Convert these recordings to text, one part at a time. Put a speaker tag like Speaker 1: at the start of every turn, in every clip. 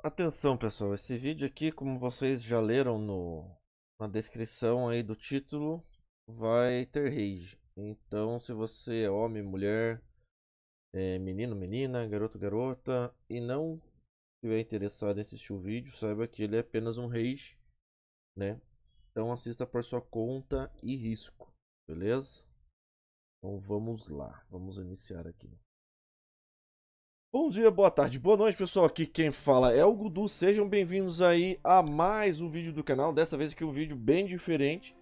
Speaker 1: Atenção pessoal, esse vídeo aqui, como vocês já leram no, na descrição aí do título, vai ter rage. Então, se você é homem, mulher, é menino, menina, garoto, garota, e não estiver interessado em assistir o vídeo, saiba que ele é apenas um rage, né? Então assista por sua conta e risco, beleza? Então vamos lá, vamos iniciar aqui. Bom dia, boa tarde, boa noite pessoal, aqui quem fala é o Gudu, sejam bem-vindos aí a mais um vídeo do canal, dessa vez aqui um vídeo bem diferente,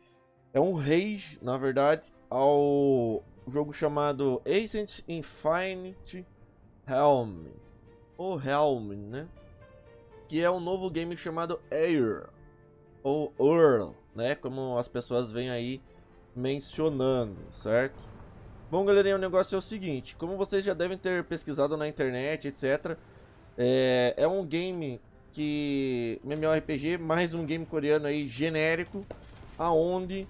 Speaker 1: é um rage, na verdade, ao jogo chamado Ancient Infinite Helm, ou Helm, né, que é um novo game chamado Air, ou Earl, né, como as pessoas vêm aí mencionando, certo? Bom, galerinha, o negócio é o seguinte. Como vocês já devem ter pesquisado na internet, etc. É, é um game que... MMORPG, mais um game coreano aí, genérico. aonde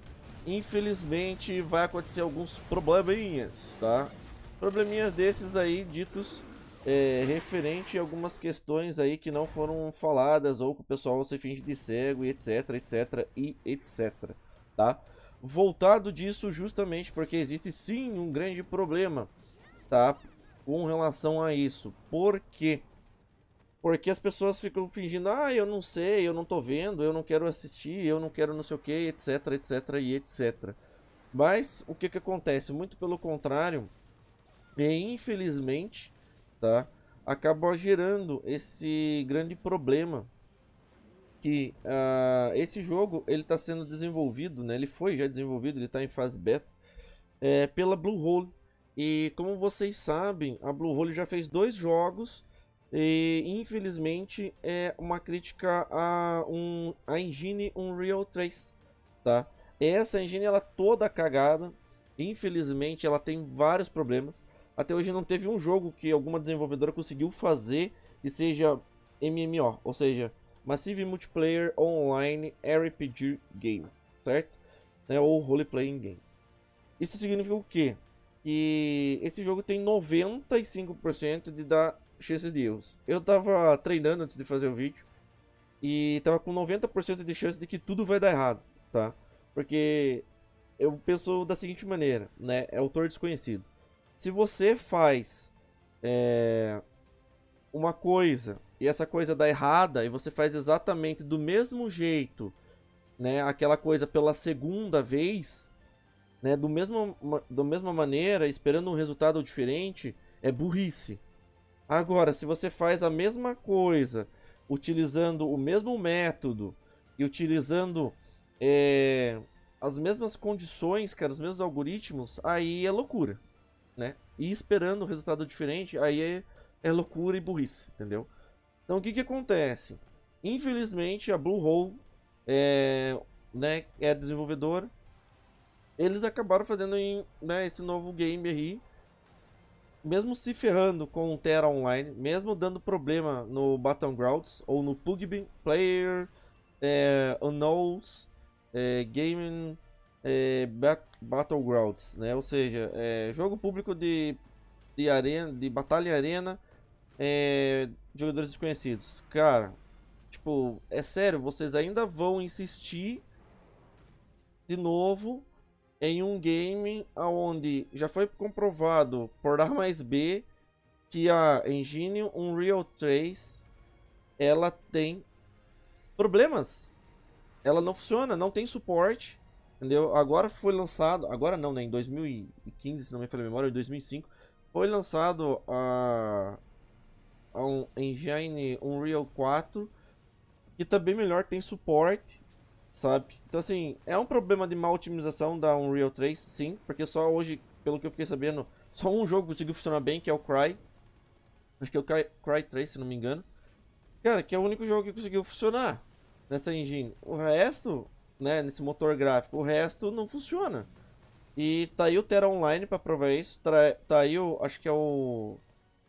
Speaker 1: infelizmente, vai acontecer alguns probleminhas, tá? Probleminhas desses aí, ditos... É, referente a algumas questões aí que não foram faladas ou que o pessoal se finge de cego e etc, etc e etc, tá? voltado disso justamente porque existe sim um grande problema, tá? Com relação a isso. Por quê? Porque as pessoas ficam fingindo, ah, eu não sei, eu não tô vendo, eu não quero assistir, eu não quero não sei o que, etc, etc e etc. Mas o que que acontece? Muito pelo contrário, e infelizmente, tá? Acaba gerando esse grande problema que uh, esse jogo ele está sendo desenvolvido, né? Ele foi já desenvolvido, ele está em fase beta é, pela Bluehole. E como vocês sabem, a Bluehole já fez dois jogos e infelizmente é uma crítica a um a engine Unreal 3, tá? Essa engine ela é toda cagada, infelizmente ela tem vários problemas. Até hoje não teve um jogo que alguma desenvolvedora conseguiu fazer e seja MMO, ou seja, Massive Multiplayer Online RPG Game, certo? Né, ou Role Playing Game. Isso significa o quê? Que esse jogo tem 95% de dar chances de erros. Eu tava treinando antes de fazer o vídeo e tava com 90% de chance de que tudo vai dar errado, tá? Porque eu penso da seguinte maneira, né? É autor desconhecido. Se você faz é, uma coisa e essa coisa dá errada e você faz exatamente do mesmo jeito, né, aquela coisa pela segunda vez, né, do mesmo da mesma maneira, esperando um resultado diferente, é burrice. Agora, se você faz a mesma coisa, utilizando o mesmo método e utilizando é, as mesmas condições, cara, os mesmos algoritmos, aí é loucura, né? E esperando um resultado diferente, aí é, é loucura e burrice, entendeu? Então o que, que acontece? Infelizmente a Bluehole é, né, é desenvolvedora. Eles acabaram fazendo em, né, esse novo game aí. Mesmo se ferrando com o Terra Online, mesmo dando problema no Battlegrounds ou no PUBG Player, é, Unknowns, é, Gaming é, Battlegrounds, né? Ou seja, é, jogo público de, de, arena, de batalha arena, é, jogadores desconhecidos. Cara, tipo, é sério, vocês ainda vão insistir de novo em um game onde já foi comprovado por A mais B que a engine Unreal 3 ela tem problemas. Ela não funciona, não tem suporte, entendeu? Agora foi lançado, agora não, né, em 2015, se não me falha a memória, em 2005, foi lançado a um engine Unreal 4 que também melhor tem suporte, sabe? Então assim, é um problema de má otimização da Unreal 3, sim, porque só hoje, pelo que eu fiquei sabendo, só um jogo conseguiu funcionar bem, que é o Cry. Acho que é o Cry, Cry 3, se não me engano. Cara, que é o único jogo que conseguiu funcionar nessa engine. O resto, né, nesse motor gráfico, o resto não funciona. E tá aí o Terra Online pra provar isso. Tá aí o. Acho que é o.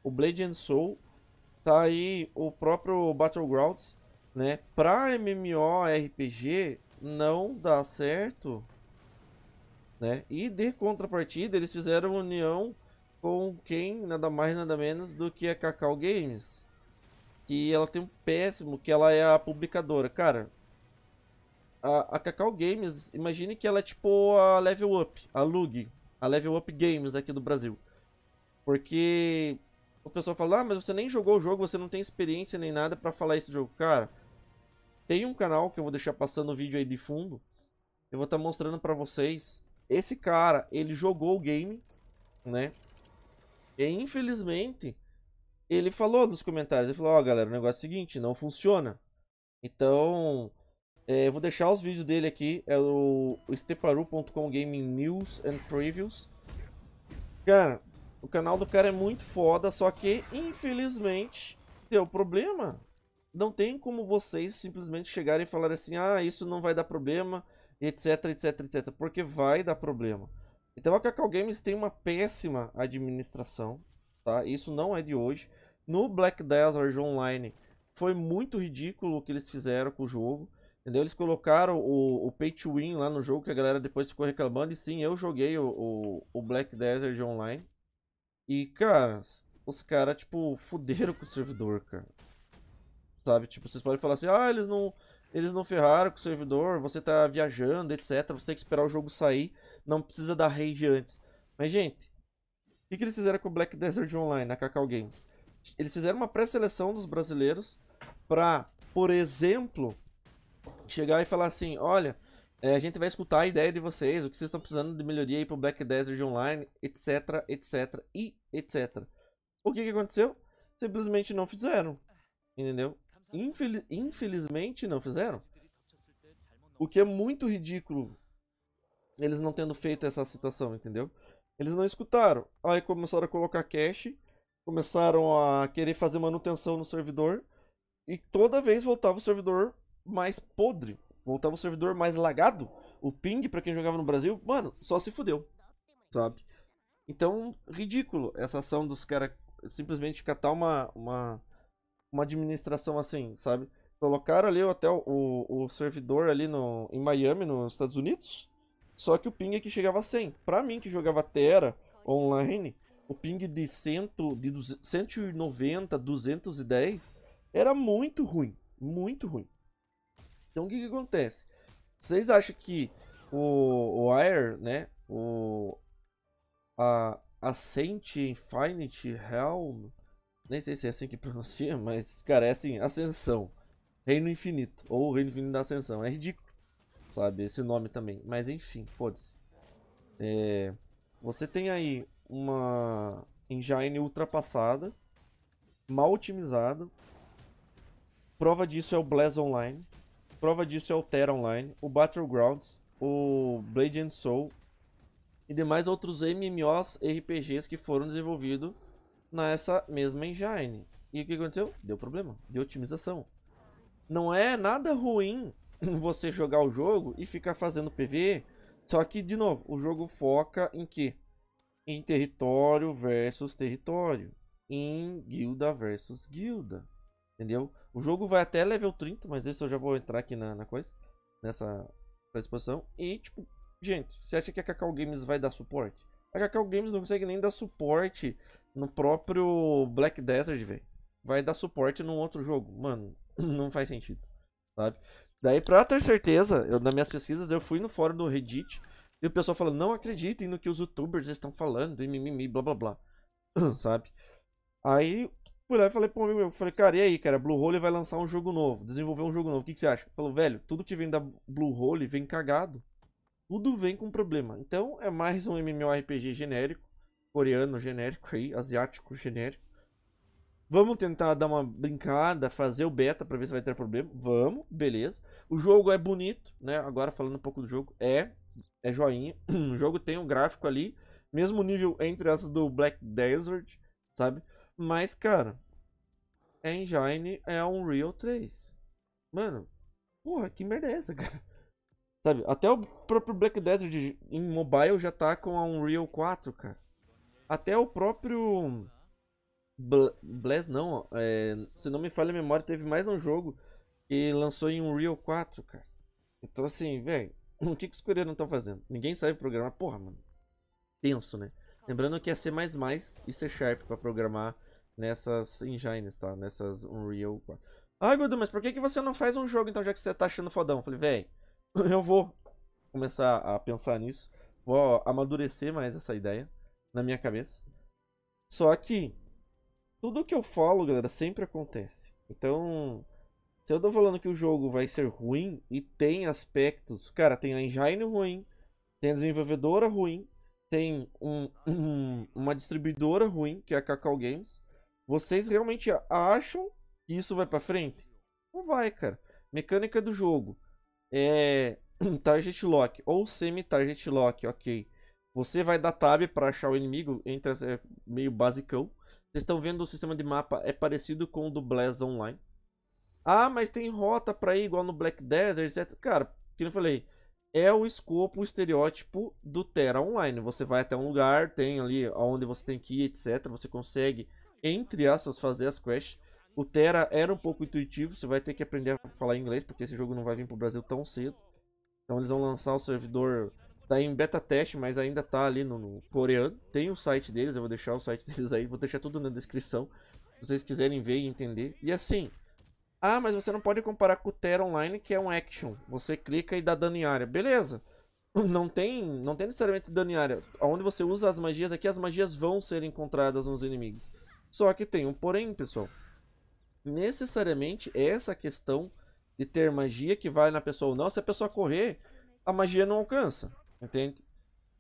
Speaker 1: O Blade and Soul tá aí o próprio Battlegrounds, né? Pra MMORPG não dá certo, né? E de contrapartida, eles fizeram união com quem nada mais nada menos do que a Cacau Games, que ela tem um péssimo, que ela é a publicadora, cara. A, a Cacau Games, imagine que ela é tipo a Level Up, a Lug, a Level Up Games aqui do Brasil. Porque o pessoal fala, ah, mas você nem jogou o jogo, você não tem experiência nem nada para falar esse jogo. Cara, tem um canal que eu vou deixar passando o vídeo aí de fundo. Eu vou estar tá mostrando para vocês. Esse cara, ele jogou o game, né? E infelizmente, ele falou nos comentários. Ele falou, ó oh, galera, o negócio é o seguinte, não funciona. Então, é, eu vou deixar os vídeos dele aqui. É o, o steparu.com Gaming News and Previews. Cara, o canal do cara é muito foda, só que, infelizmente, deu problema. Não tem como vocês simplesmente chegarem e falar assim, ah, isso não vai dar problema, etc, etc, etc. Porque vai dar problema. Então a Cacau Games tem uma péssima administração, tá? Isso não é de hoje. No Black Desert Online foi muito ridículo o que eles fizeram com o jogo. Entendeu? Eles colocaram o, o Pay to Win lá no jogo, que a galera depois ficou reclamando. E sim, eu joguei o, o, o Black Desert Online. E, cara, os caras, tipo, fuderam com o servidor, cara. Sabe? Tipo, vocês podem falar assim, ah, eles não, eles não ferraram com o servidor, você tá viajando, etc. Você tem que esperar o jogo sair, não precisa dar raid antes. Mas, gente, o que, que eles fizeram com o Black Desert Online, na Cacau Games? Eles fizeram uma pré-seleção dos brasileiros pra, por exemplo, chegar e falar assim, olha, é, a gente vai escutar a ideia de vocês, o que vocês estão precisando de melhoria aí pro Black Desert Online, etc, etc e etc. O que que aconteceu? Simplesmente não fizeram, entendeu? infelizmente não fizeram. O que é muito ridículo eles não tendo feito essa situação, entendeu? Eles não escutaram. Aí começaram a colocar cache, começaram a querer fazer manutenção no servidor e toda vez voltava o servidor mais podre voltava o servidor mais lagado, o ping para quem jogava no Brasil, mano, só se fudeu. Sabe? Então, ridículo essa ação dos caras simplesmente catar uma, uma, uma administração assim, sabe? Colocaram ali até o, o, o servidor ali no, em Miami, nos Estados Unidos, só que o ping aqui é chegava a 100. Pra mim, que jogava Terra online, o ping de, cento, de 190, 210 era muito ruim. Muito ruim. Então o que, que acontece? Vocês acham que o, o Air, né? O a Ascent Infinite Realm, nem sei se é assim que pronuncia, mas cara, é assim, Ascensão, Reino Infinito ou Reino Infinito da Ascensão, é ridículo, sabe? Esse nome também, mas enfim, foda-se. É, você tem aí uma engine ultrapassada, mal otimizada. Prova disso é o Blaz Online, Prova disso é o Terra Online, o Battlegrounds, o Blade and Soul e demais outros MMOs RPGs que foram desenvolvidos nessa mesma engine. E o que aconteceu? Deu problema, deu otimização. Não é nada ruim você jogar o jogo e ficar fazendo PVE, só que, de novo, o jogo foca em quê? Em território versus território, em guilda versus guilda. Entendeu? O jogo vai até level 30, mas isso eu já vou entrar aqui na, na coisa. Nessa predisposição. E, tipo, gente, você acha que a Cacau Games vai dar suporte? A Cacau Games não consegue nem dar suporte no próprio Black Desert, velho. Vai dar suporte num outro jogo. Mano, não faz sentido, sabe? Daí, pra ter certeza, eu, nas minhas pesquisas, eu fui no fórum do Reddit e o pessoal falou não acreditem no que os youtubers estão falando e mimimi, blá blá blá, sabe? Aí Fui lá e falei pro amigo meu, falei, cara, e aí, cara, Blue Hole vai lançar um jogo novo, desenvolver um jogo novo, o que, que você acha? Falou, velho, tudo que vem da Blue Hole vem cagado. Tudo vem com problema. Então é mais um MMORPG genérico, coreano genérico aí, asiático genérico. Vamos tentar dar uma brincada, fazer o beta pra ver se vai ter problema. Vamos, beleza. O jogo é bonito, né? Agora falando um pouco do jogo, é, é joinha. O jogo tem um gráfico ali, mesmo nível entre as do Black Desert, sabe? Mas, cara, Engine é a Unreal 3. Mano, porra, que merda é essa, cara? Sabe, até o próprio Black Desert em mobile já tá com a Unreal 4, cara. Até o próprio... Bless Blaz não, é, se não me falha a memória, teve mais um jogo que lançou em Unreal 4, cara. Então assim, velho, o que, que os coreanos estão fazendo? Ninguém sabe programar, porra, mano. Tenso, né? Lembrando que é C++ e C Sharp pra programar nessas engines, tá? Nessas Unreal 4. Ai, mas por que, que você não faz um jogo então, já que você tá achando fodão? falei, véi, eu vou começar a pensar nisso. Vou amadurecer mais essa ideia na minha cabeça. Só que tudo que eu falo, galera, sempre acontece. Então, se eu tô falando que o jogo vai ser ruim e tem aspectos, cara, tem a engine ruim, tem a desenvolvedora ruim, tem um, um, uma distribuidora ruim, que é a Cacau Games, vocês realmente acham que isso vai para frente? Não vai, cara. Mecânica do jogo. É. target lock ou semi-target lock, ok. Você vai dar tab para achar o inimigo, entra é meio basicão. Vocês estão vendo o sistema de mapa é parecido com o do Blast Online. Ah, mas tem rota para ir igual no Black Desert, etc. Cara, que eu falei, é o escopo, o estereótipo do Terra Online. Você vai até um lugar, tem ali aonde você tem que ir, etc. Você consegue entre aspas, fazer as quests. O Terra era um pouco intuitivo, você vai ter que aprender a falar inglês, porque esse jogo não vai vir pro Brasil tão cedo. Então eles vão lançar o servidor, tá em beta teste, mas ainda tá ali no, no coreano. Tem o site deles, eu vou deixar o site deles aí, vou deixar tudo na descrição, se vocês quiserem ver e entender. E assim, ah, mas você não pode comparar com o Terra Online, que é um action. Você clica e dá dano em área. Beleza. Não tem, não tem necessariamente dano em área. Onde você usa as magias aqui, é as magias vão ser encontradas nos inimigos. Só que tem um porém, pessoal. Necessariamente essa questão de ter magia que vai na pessoa ou não, se a pessoa correr, a magia não alcança, entende?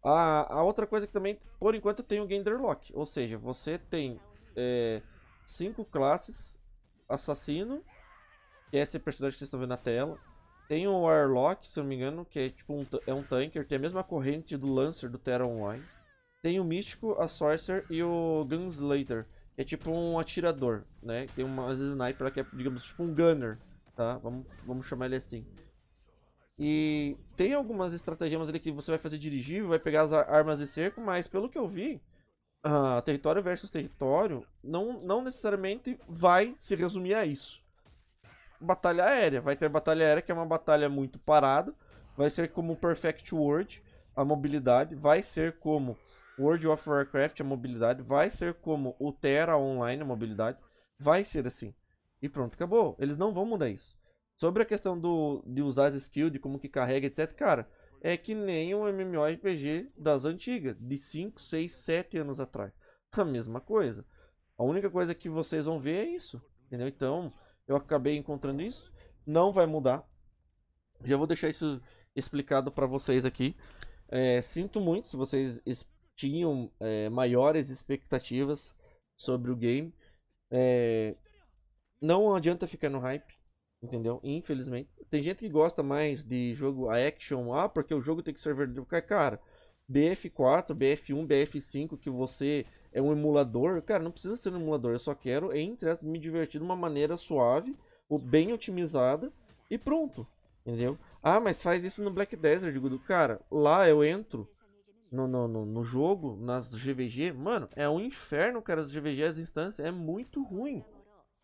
Speaker 1: A, a outra coisa que também, por enquanto, tem o Genderlock, ou seja, você tem é, cinco classes, assassino, que é esse personagem que vocês estão vendo na tela, tem o Warlock, se eu não me engano, que é tipo um, é um tanker, que é a mesma corrente do Lancer do Terra Online, tem o Místico, a Sorcerer e o Gunslater, é tipo um atirador, né? Tem umas sniper que é, digamos, tipo um gunner, tá? Vamos, vamos chamar ele assim. E tem algumas estratagemas ali que você vai fazer dirigível, vai pegar as armas de cerco, mas pelo que eu vi, uh, território versus território não, não necessariamente vai se resumir a isso. Batalha aérea, vai ter batalha aérea que é uma batalha muito parada, vai ser como o Perfect World, a mobilidade, vai ser como World of Warcraft, a mobilidade vai ser como o Terra Online, a mobilidade vai ser assim. E pronto, acabou. Eles não vão mudar isso. Sobre a questão do, de usar as skills, de como que carrega, etc, cara, é que nem um MMORPG das antigas, de 5, 6, 7 anos atrás. A mesma coisa. A única coisa que vocês vão ver é isso, entendeu? Então, eu acabei encontrando isso, não vai mudar. Já vou deixar isso explicado para vocês aqui. É, sinto muito se vocês tinham é, maiores expectativas sobre o game. É, não adianta ficar no hype, entendeu? Infelizmente. Tem gente que gosta mais de jogo a action, ah, porque o jogo tem que ser verdadeiro. Cara, BF4, BF1, BF5, que você é um emulador, cara, não precisa ser um emulador, eu só quero entre as, me divertir de uma maneira suave, ou bem otimizada e pronto, entendeu? Ah, mas faz isso no Black Desert, eu cara, lá eu entro no, no, no, no jogo, nas GVG, mano, é um inferno, cara. As GVG, as instâncias, é muito ruim,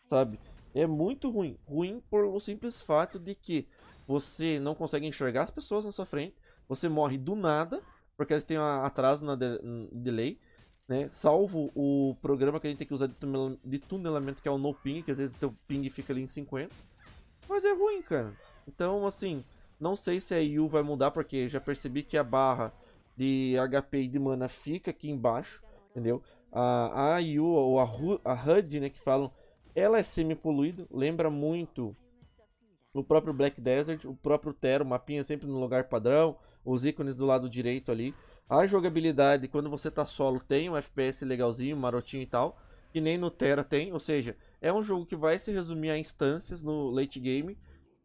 Speaker 1: sabe? É muito ruim. Ruim por o simples fato de que você não consegue enxergar as pessoas na sua frente, você morre do nada, porque eles têm um atraso na de delay, né? Salvo o programa que a gente tem que usar de, tunel de tunelamento, que é o no ping, que às vezes o teu ping fica ali em 50. Mas é ruim, cara. Então, assim, não sei se a IU vai mudar, porque já percebi que a barra de HP e de mana fica aqui embaixo, entendeu? A, a IU ou a, a HUD, né, que falam, ela é semi-poluída, lembra muito o próprio Black Desert, o próprio Tero, o mapinha sempre no lugar padrão, os ícones do lado direito ali. A jogabilidade, quando você tá solo, tem um FPS legalzinho, marotinho e tal, que nem no Terra tem, ou seja, é um jogo que vai se resumir a instâncias no late game,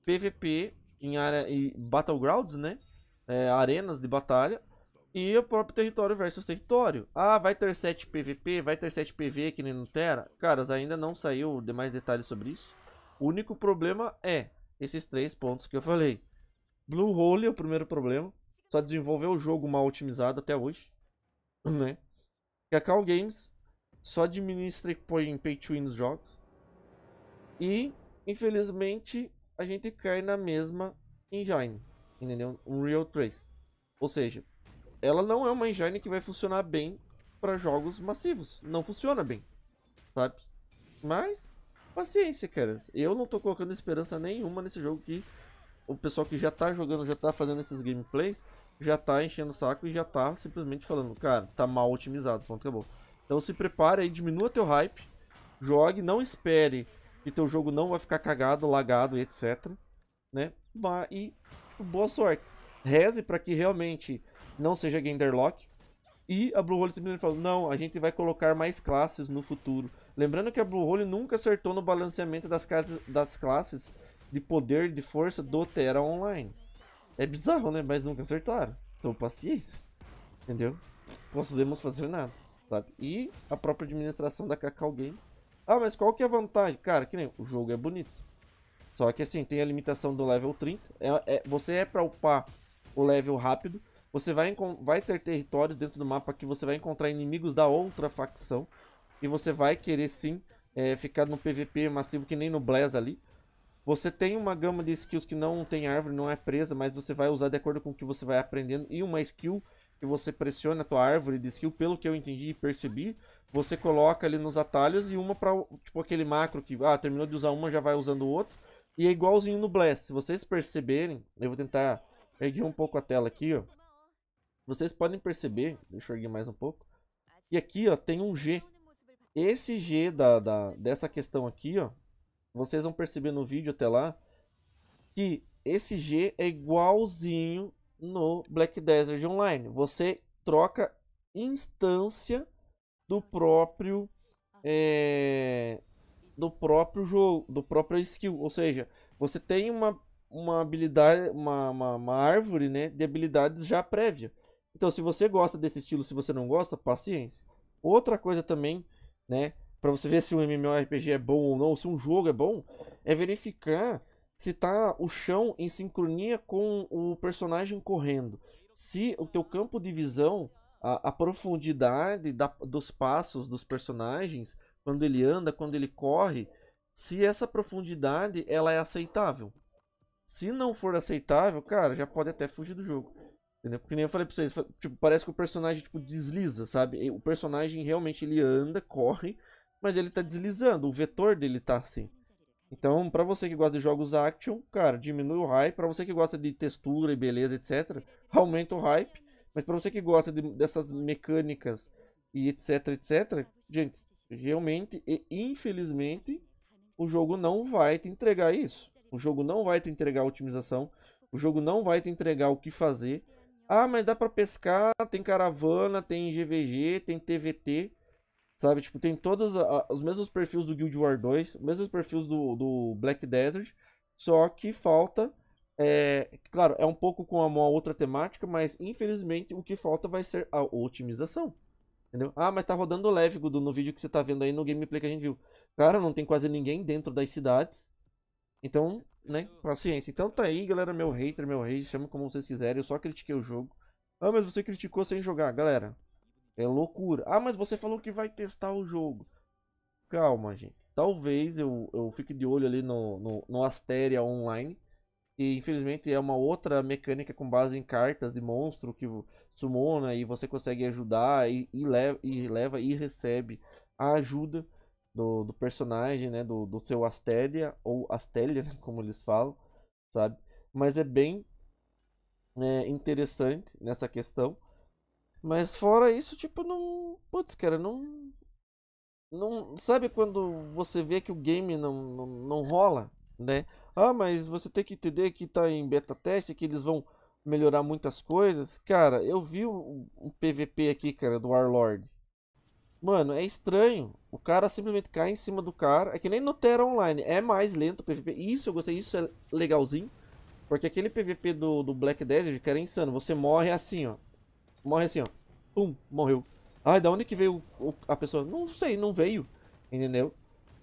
Speaker 1: PVP em área e battlegrounds, né? É, arenas de batalha e o próprio território versus território. Ah, vai ter 7 PVP, vai ter 7 PV que nem no Terra? Caras, ainda não saiu demais detalhes sobre isso. O único problema é esses três pontos que eu falei. Blue Hole é o primeiro problema. Só desenvolveu o jogo mal otimizado até hoje. Né? Cacau Games só administra e põe pay to win nos jogos. E, infelizmente, a gente cai na mesma engine. Entendeu? Unreal Trace. Ou seja, ela não é uma engine que vai funcionar bem para jogos massivos. Não funciona bem, sabe? Mas, paciência, cara. Eu não tô colocando esperança nenhuma nesse jogo que o pessoal que já tá jogando, já tá fazendo esses gameplays, já tá enchendo o saco e já tá simplesmente falando, cara, tá mal otimizado, ponto, acabou. Então se prepare aí, diminua teu hype, jogue, não espere que teu jogo não vai ficar cagado, lagado e etc, né? E, tipo, boa sorte. Reze para que realmente não seja Genderlock. E a Blue Hole simplesmente falou: não, a gente vai colocar mais classes no futuro. Lembrando que a Blue Hole nunca acertou no balanceamento das, casas, das classes de poder de força do Terra Online. É bizarro, né? Mas nunca acertaram. Então, paciência. Entendeu? Podemos fazer nada, sabe? E a própria administração da Cacau Games. Ah, mas qual que é a vantagem? Cara, que nem o jogo é bonito. Só que assim, tem a limitação do level 30. É, é, você é pra upar o level rápido. Você vai, vai ter territórios dentro do mapa que você vai encontrar inimigos da outra facção. E você vai querer sim é, ficar no PVP massivo que nem no Blaz ali. Você tem uma gama de skills que não tem árvore, não é presa, mas você vai usar de acordo com o que você vai aprendendo. E uma skill que você pressiona a tua árvore de skill, pelo que eu entendi e percebi, você coloca ali nos atalhos e uma para tipo aquele macro que ah, terminou de usar uma, já vai usando o outro. E é igualzinho no Bless. Se vocês perceberem, eu vou tentar erguer um pouco a tela aqui, ó. Vocês podem perceber, deixa eu erguer mais um pouco. E aqui, ó, tem um G. Esse G da, da, dessa questão aqui, ó, vocês vão perceber no vídeo até lá, que esse G é igualzinho no Black Desert Online. Você troca instância do próprio é, do próprio jogo, do próprio skill. Ou seja, você tem uma, uma habilidade, uma, uma, uma árvore né, de habilidades já prévia. Então, se você gosta desse estilo, se você não gosta, paciência. Outra coisa também, né, para você ver se um MMORPG é bom ou não, se um jogo é bom, é verificar se tá o chão em sincronia com o personagem correndo. Se o teu campo de visão, a, a profundidade da, dos passos dos personagens, quando ele anda, quando ele corre, se essa profundidade ela é aceitável. Se não for aceitável, cara, já pode até fugir do jogo. Entendeu? Porque nem eu falei pra vocês, tipo, parece que o personagem tipo, desliza, sabe? O personagem realmente ele anda, corre, mas ele tá deslizando, o vetor dele tá assim. Então, para você que gosta de jogos action, cara, diminui o hype. Para você que gosta de textura e beleza, etc., aumenta o hype. Mas para você que gosta de, dessas mecânicas e etc, etc, gente, realmente e infelizmente o jogo não vai te entregar isso. O jogo não vai te entregar a otimização, o jogo não vai te entregar o que fazer. Ah, mas dá para pescar, tem caravana, tem GVG, tem TVT. Sabe, tipo, tem todos a, os mesmos perfis do Guild War 2, os mesmos perfis do, do Black Desert, só que falta é, claro, é um pouco com uma outra temática, mas infelizmente o que falta vai ser a otimização. Entendeu? Ah, mas tá rodando leve, Gudu, no vídeo que você tá vendo aí no gameplay que a gente viu. Cara, não tem quase ninguém dentro das cidades. Então, né? Paciência. Então tá aí, galera. Meu hater, meu rei, chama como vocês quiserem. Eu só critiquei o jogo. Ah, mas você criticou sem jogar, galera. É loucura. Ah, mas você falou que vai testar o jogo. Calma, gente. Talvez eu, eu fique de olho ali no, no, no Astéria Online. E infelizmente é uma outra mecânica com base em cartas de monstro que sumona e você consegue ajudar e, e, leva, e leva e recebe a ajuda do, do personagem, né? Do, do seu Astélia, ou Astélia, né? como eles falam, sabe? Mas é bem é, interessante nessa questão. Mas fora isso, tipo, não. Putz, cara, não. Não. Sabe quando você vê que o game não, não, não rola, né? Ah, mas você tem que entender que tá em beta teste, que eles vão melhorar muitas coisas. Cara, eu vi um, um PVP aqui, cara, do Warlord. Mano, é estranho. O cara simplesmente cai em cima do cara. É que nem no Terra Online. É mais lento o PVP. Isso eu gostei, isso é legalzinho. Porque aquele PVP do, do Black Desert, cara, é insano. Você morre assim, ó. Morre assim, ó. Pum, morreu. Ai, da onde que veio o, a pessoa? Não sei, não veio. Entendeu?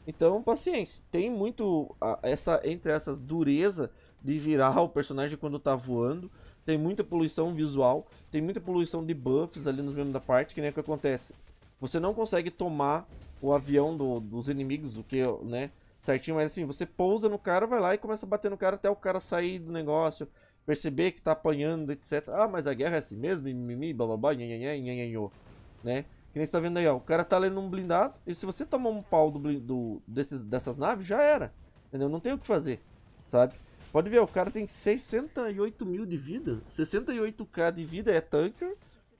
Speaker 1: Então, paciência. Tem muito a, essa entre essas dureza de virar o personagem quando tá voando. Tem muita poluição visual. Tem muita poluição de buffs ali nos membros da parte. Que nem é que acontece. Você não consegue tomar o avião do, dos inimigos, o que, né? Certinho, mas assim, você pousa no cara, vai lá e começa a bater no cara até o cara sair do negócio, perceber que tá apanhando, etc. Ah, mas a guerra é assim mesmo, mimimi, bababá, nhanhanhã, nhanhanhô, né? Que nem você tá vendo aí, ó. O cara tá lendo um blindado. E se você tomar um pau do, do, desses, dessas naves, já era. Entendeu? Não tem o que fazer, sabe? Pode ver, o cara tem 68 mil de vida. 68k de vida é tanker.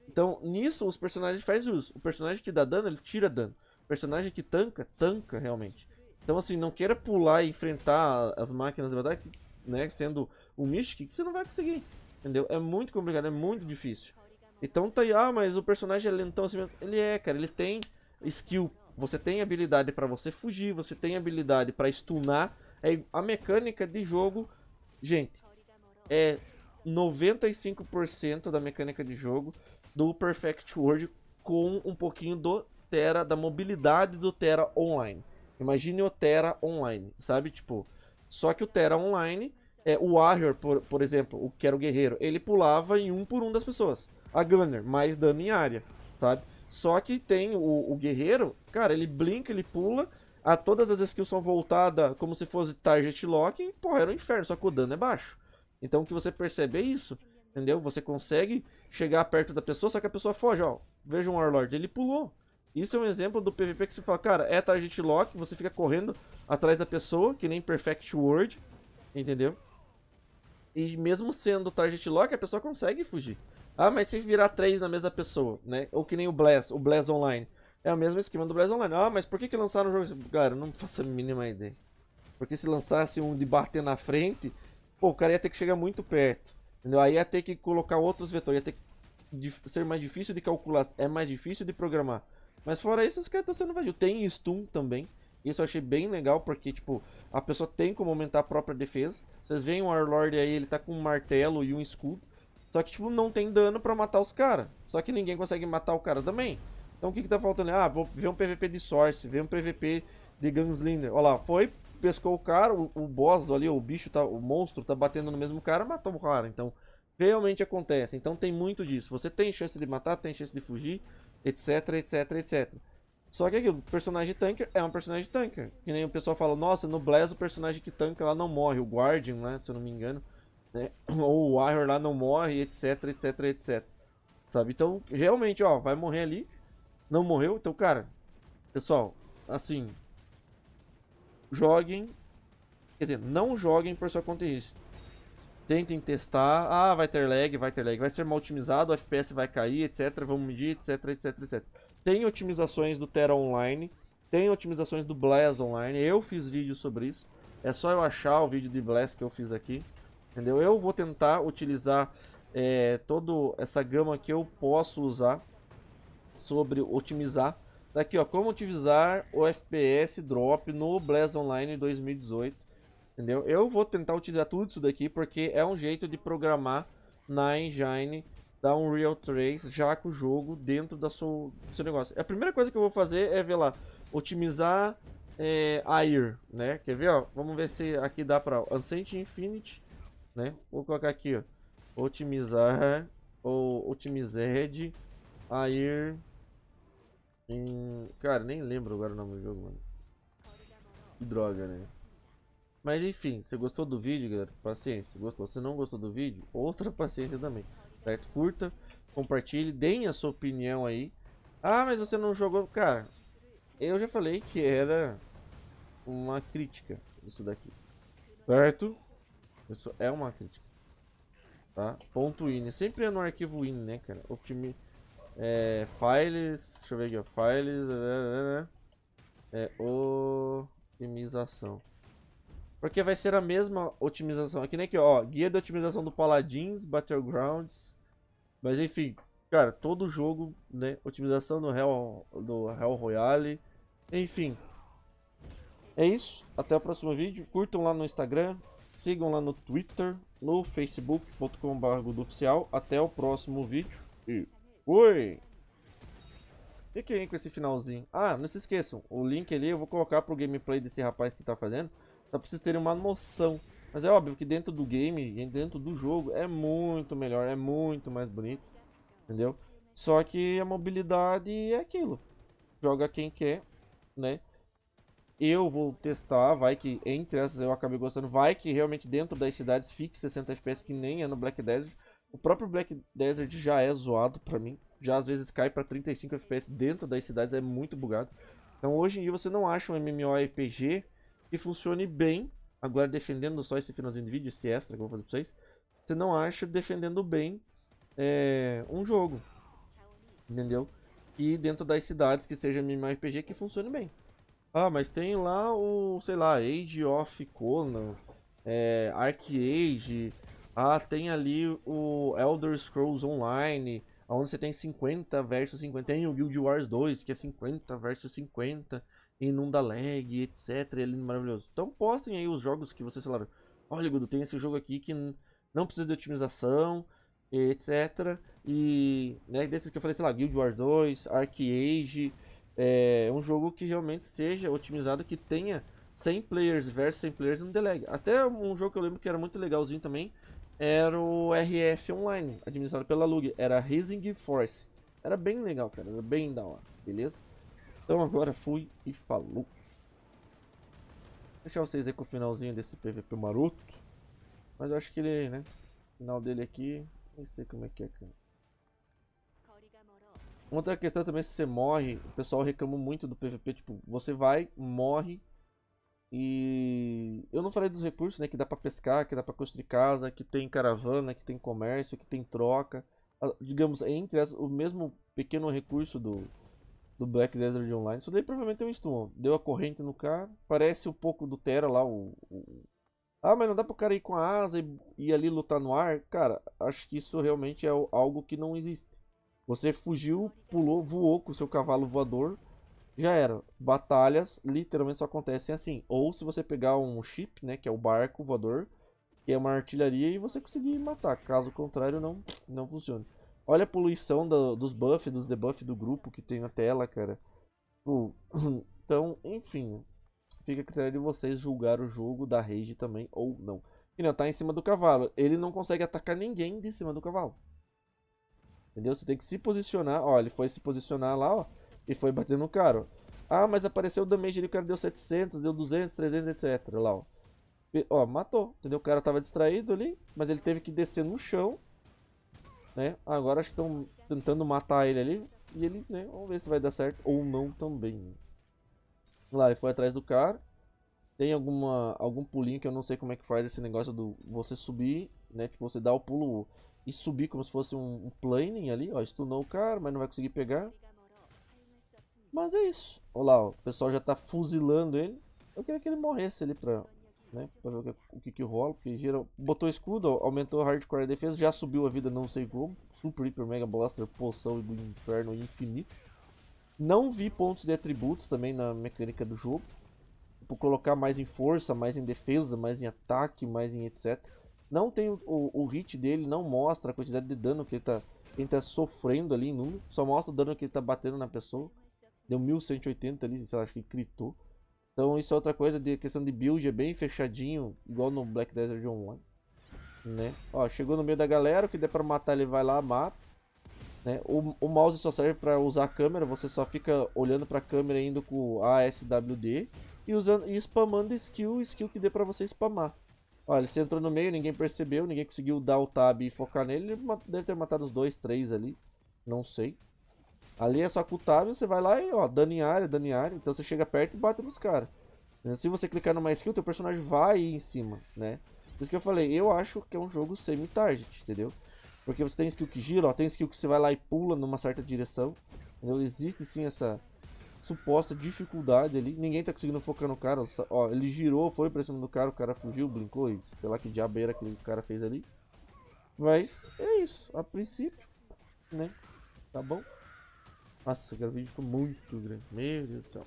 Speaker 1: Então, nisso, os personagens fazem uso. O personagem que dá dano, ele tira dano personagem que tanca, tanca realmente. Então, assim, não queira pular e enfrentar as máquinas de batalha, né? Sendo o Mystic, que você não vai conseguir. Entendeu? É muito complicado, é muito difícil. Então tá aí, ah, mas o personagem é lentão assim. Ele é, cara, ele tem skill. Você tem habilidade para você fugir, você tem habilidade para stunar. É, a mecânica de jogo, gente, é 95% da mecânica de jogo do Perfect World com um pouquinho do Terra, da mobilidade do Terra online. Imagine o Terra online, sabe? Tipo, só que o Terra online, é, o Warrior, por, por exemplo, o que era o guerreiro, ele pulava em um por um das pessoas. A Gunner, mais dano em área, sabe? Só que tem o, o guerreiro, cara, ele blinka, ele pula, a todas as skills são voltadas como se fosse target lock, e, porra, era um inferno, só que o dano é baixo. Então o que você percebe é isso, entendeu? Você consegue chegar perto da pessoa, só que a pessoa foge, ó. Veja um Warlord, ele pulou. Isso é um exemplo do PVP que você fala, cara, é target lock, você fica correndo atrás da pessoa, que nem Perfect World, entendeu? E mesmo sendo target lock, a pessoa consegue fugir. Ah, mas se virar três na mesma pessoa, né? Ou que nem o Blast, o Blast Online. É o mesmo esquema do Blast Online. Ah, mas por que, que lançaram o jogo? Cara, não faço a mínima ideia. Porque se lançasse um de bater na frente, pô, o cara ia ter que chegar muito perto. Entendeu? Aí ia ter que colocar outros vetores, ia ter que ser mais difícil de calcular, é mais difícil de programar. Mas fora isso, os caras estão sendo vazios. Tem stun também. Isso eu achei bem legal, porque, tipo, a pessoa tem como aumentar a própria defesa. Vocês veem o Warlord aí, ele tá com um martelo e um escudo. Só que, tipo, não tem dano pra matar os caras. Só que ninguém consegue matar o cara também. Então o que que tá faltando? Ah, vou ver um PVP de Source, ver um PVP de Gunslinger. Olha lá, foi, pescou o cara, o, o boss ali, o bicho, tá, o monstro tá batendo no mesmo cara, matou o cara. Então, realmente acontece. Então tem muito disso. Você tem chance de matar, tem chance de fugir etc, etc, etc. Só que o personagem tanker é um personagem tanker. Que nem o pessoal fala, nossa, no blaze o personagem que tanca lá não morre, o Guardian né, se eu não me engano, né? ou o Warrior lá não morre, etc, etc, etc. Sabe? Então, realmente, ó, vai morrer ali, não morreu, então, cara, pessoal, assim, joguem, quer dizer, não joguem por sua conta e risco tentem testar, ah, vai ter lag, vai ter lag, vai ser mal otimizado, o FPS vai cair, etc, vamos medir, etc, etc, etc. Tem otimizações do Terra Online, tem otimizações do Blaz Online, eu fiz vídeo sobre isso, é só eu achar o vídeo de Blaz que eu fiz aqui, entendeu? Eu vou tentar utilizar é, toda essa gama que eu posso usar sobre otimizar. Daqui, ó, como otimizar o FPS drop no Blaz Online 2018. Entendeu? Eu vou tentar utilizar tudo isso daqui porque é um jeito de programar na engine da Unreal 3 já com o jogo dentro da sua, do seu negócio. A primeira coisa que eu vou fazer é ver lá, otimizar é, Air, né? Quer ver, ó? Vamos ver se aqui dá pra... Ancient Infinity, né? Vou colocar aqui, ó. Otimizar, ou Otimized, Air... Em... Cara, nem lembro agora o nome do jogo, mano. Que droga, né? Mas enfim, se gostou do vídeo, galera, paciência. Gostou? Se não gostou do vídeo, outra paciência também. Certo? Curta, compartilhe, deem a sua opinião aí. Ah, mas você não jogou... Cara, eu já falei que era uma crítica isso daqui. Certo? Isso é uma crítica. Tá? Ponto .ini. É sempre é no arquivo .ini, né, cara? Optimi... É, files... Deixa eu ver aqui, ó. Files... É, é, é, é, é otimização. Porque vai ser a mesma otimização. É aqui nem que, ó, guia de otimização do Paladins, Battlegrounds. Mas enfim, cara, todo jogo, né? Otimização do Hell, do Hell Royale. Enfim. É isso. Até o próximo vídeo. Curtam lá no Instagram. Sigam lá no Twitter. No facebook.com.br Até o próximo vídeo. E fui! Fiquem aí com esse finalzinho. Ah, não se esqueçam. O link ali eu vou colocar pro gameplay desse rapaz que tá fazendo. Só pra vocês terem uma noção. Mas é óbvio que dentro do game, dentro do jogo, é muito melhor, é muito mais bonito. Entendeu? Só que a mobilidade é aquilo. Joga quem quer, né? Eu vou testar, vai que entre essas eu acabei gostando. Vai que realmente dentro das cidades fique 60 FPS, que nem é no Black Desert. O próprio Black Desert já é zoado pra mim. Já às vezes cai pra 35 FPS dentro das cidades, é muito bugado. Então hoje em dia você não acha um MMORPG e funcione bem, agora defendendo só esse finalzinho de vídeo, esse extra que eu vou fazer pra vocês, você não acha defendendo bem é, um jogo, entendeu? E dentro das cidades que seja MMORPG que funcione bem. Ah, mas tem lá o, sei lá, Age of Conan, é, ah, tem ali o Elder Scrolls Online, onde você tem 50 versus 50. Tem o Guild Wars 2, que é 50 versus 50 inunda lag, etc. é lindo, maravilhoso. Então postem aí os jogos que vocês falaram. Olha, Gudu, tem esse jogo aqui que não precisa de otimização, etc. E né, desses que eu falei, sei lá, Guild Wars 2, Age. é um jogo que realmente seja otimizado, que tenha 100 players versus 100 players não delegue Até um jogo que eu lembro que era muito legalzinho também, era o RF Online, administrado pela Lug, era Rising Force. Era bem legal, cara, era bem da hora, beleza? Então agora fui e falou. Deixar vocês aí com o finalzinho desse PVP maroto. Mas eu acho que ele, né? Final dele aqui. Nem sei como é que é, cara. Outra questão também, se você morre, o pessoal reclama muito do PVP, tipo, você vai, morre, e eu não falei dos recursos, né, que dá para pescar, que dá para construir casa, que tem caravana, que tem comércio, que tem troca, ah, digamos, entre as, o mesmo pequeno recurso do, do Black Desert Online. Isso daí provavelmente é um stun. Deu a corrente no cara. Parece um pouco do Terra lá. O, o... Ah, mas não dá pro cara ir com a asa e, ali lutar no ar? Cara, acho que isso realmente é algo que não existe. Você fugiu, pulou, voou com o seu cavalo voador. Já era. Batalhas literalmente só acontecem assim. Ou se você pegar um ship, né? Que é o barco voador. Que é uma artilharia e você conseguir matar. Caso contrário, não, não funciona. Olha a poluição do, dos buffs, dos debuffs do grupo que tem na tela, cara. Tipo, então, enfim. Fica a critério de vocês julgar o jogo da rage também ou não. E não tá em cima do cavalo. Ele não consegue atacar ninguém de cima do cavalo. Entendeu? Você tem que se posicionar. Ó, ele foi se posicionar lá, ó. E foi batendo no cara, ó. Ah, mas apareceu o damage ali. O cara deu 700, deu 200, 300, etc. Lá, ó. E, ó, matou. Entendeu? O cara tava distraído ali. Mas ele teve que descer no chão né? Agora acho que estão tentando matar ele ali. E ele, né? Vamos ver se vai dar certo ou não também. Lá, ele foi atrás do cara. Tem alguma, algum pulinho que eu não sei como é que faz esse negócio do você subir, né? Tipo, você dá o pulo e subir como se fosse um, um ali, ó. Stunou o cara, mas não vai conseguir pegar. Mas é isso. Olha lá, ó, o pessoal já tá fuzilando ele. Eu queria que ele morresse ali pra né? Pra ver o que, o que, que rola. Porque botou escudo, aumentou hardcore a defesa, já subiu a vida não sei como. Super, hiper, mega blaster, poção do inferno infinito. Não vi pontos de atributos também na mecânica do jogo. Por colocar mais em força, mais em defesa, mais em ataque, mais em etc. Não tem o, o, o hit dele, não mostra a quantidade de dano que ele tá, ele tá sofrendo ali em número. Só mostra o dano que ele tá batendo na pessoa. Deu 1180 ali, sei lá, acho que ele critou. Então isso é outra coisa de questão de build, é bem fechadinho, igual no Black Desert Online, né? Ó, chegou no meio da galera, o que der pra matar ele vai lá, mata. Né? O, o mouse só serve para usar a câmera, você só fica olhando pra câmera indo com ASWD e, usando, e spamando skill, skill que dê pra você spamar. Olha, ele entrou no meio, ninguém percebeu, ninguém conseguiu dar o tab e focar nele. Ele deve ter matado uns dois, três ali. Não sei. Ali é só cultável, você vai lá e, ó, dano em área, dano em área. Então você chega perto e bate nos caras. Né? Se você clicar numa skill, teu personagem vai em cima, né? Por isso que eu falei, eu acho que é um jogo semi-target, entendeu? Porque você tem skill que gira, ó, tem skill que você vai lá e pula numa certa direção. Entendeu? Existe sim essa suposta dificuldade ali. Ninguém tá conseguindo focar no cara. Ó, ele girou, foi pra cima do cara, o cara fugiu, brincou e sei lá que diabeira que o cara fez ali. Mas é isso, a princípio, né? Tá bom? Nossa, aquele vídeo ficou muito grande. Meu Deus do céu.